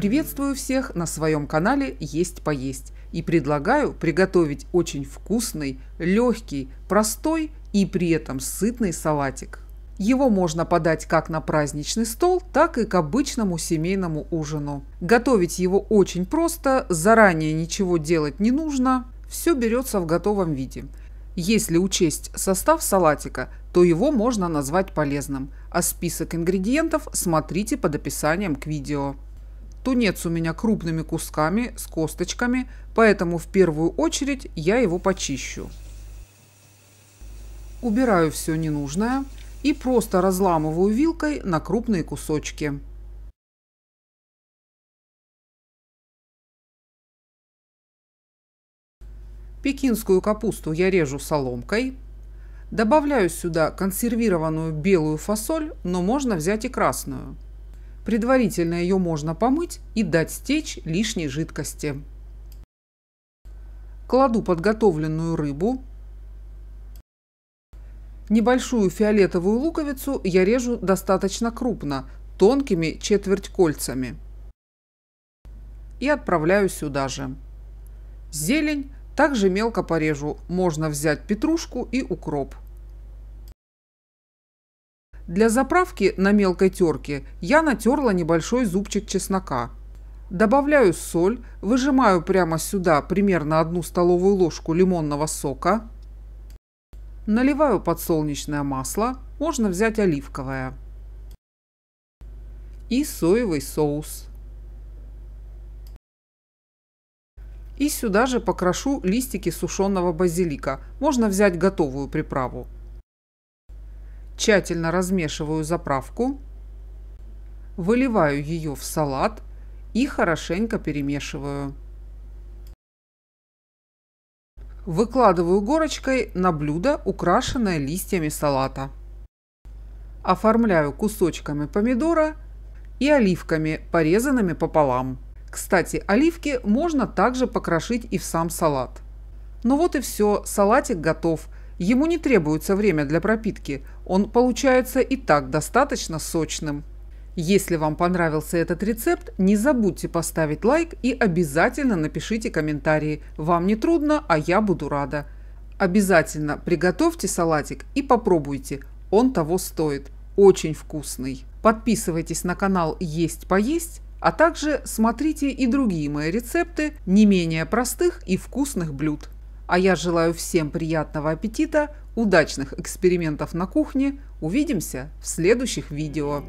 Приветствую всех на своем канале «Есть поесть» и предлагаю приготовить очень вкусный, легкий, простой и при этом сытный салатик. Его можно подать как на праздничный стол, так и к обычному семейному ужину. Готовить его очень просто, заранее ничего делать не нужно, все берется в готовом виде. Если учесть состав салатика, то его можно назвать полезным, а список ингредиентов смотрите под описанием к видео. Тунец у меня крупными кусками, с косточками, поэтому в первую очередь я его почищу. Убираю все ненужное и просто разламываю вилкой на крупные кусочки. Пекинскую капусту я режу соломкой. Добавляю сюда консервированную белую фасоль, но можно взять и красную – Предварительно ее можно помыть и дать стечь лишней жидкости. Кладу подготовленную рыбу. Небольшую фиолетовую луковицу я режу достаточно крупно, тонкими четверть кольцами. И отправляю сюда же. Зелень также мелко порежу, можно взять петрушку и укроп. Для заправки на мелкой терке я натерла небольшой зубчик чеснока. Добавляю соль, выжимаю прямо сюда примерно одну столовую ложку лимонного сока. Наливаю подсолнечное масло, можно взять оливковое. И соевый соус. И сюда же покрошу листики сушеного базилика. Можно взять готовую приправу тщательно размешиваю заправку, выливаю ее в салат и хорошенько перемешиваю. Выкладываю горочкой на блюдо, украшенное листьями салата. Оформляю кусочками помидора и оливками, порезанными пополам. Кстати, оливки можно также покрошить и в сам салат. Ну вот и все, салатик готов – Ему не требуется время для пропитки, он получается и так достаточно сочным. Если вам понравился этот рецепт, не забудьте поставить лайк и обязательно напишите комментарии. Вам не трудно, а я буду рада. Обязательно приготовьте салатик и попробуйте, он того стоит. Очень вкусный. Подписывайтесь на канал «Есть поесть», а также смотрите и другие мои рецепты не менее простых и вкусных блюд. А я желаю всем приятного аппетита, удачных экспериментов на кухне. Увидимся в следующих видео.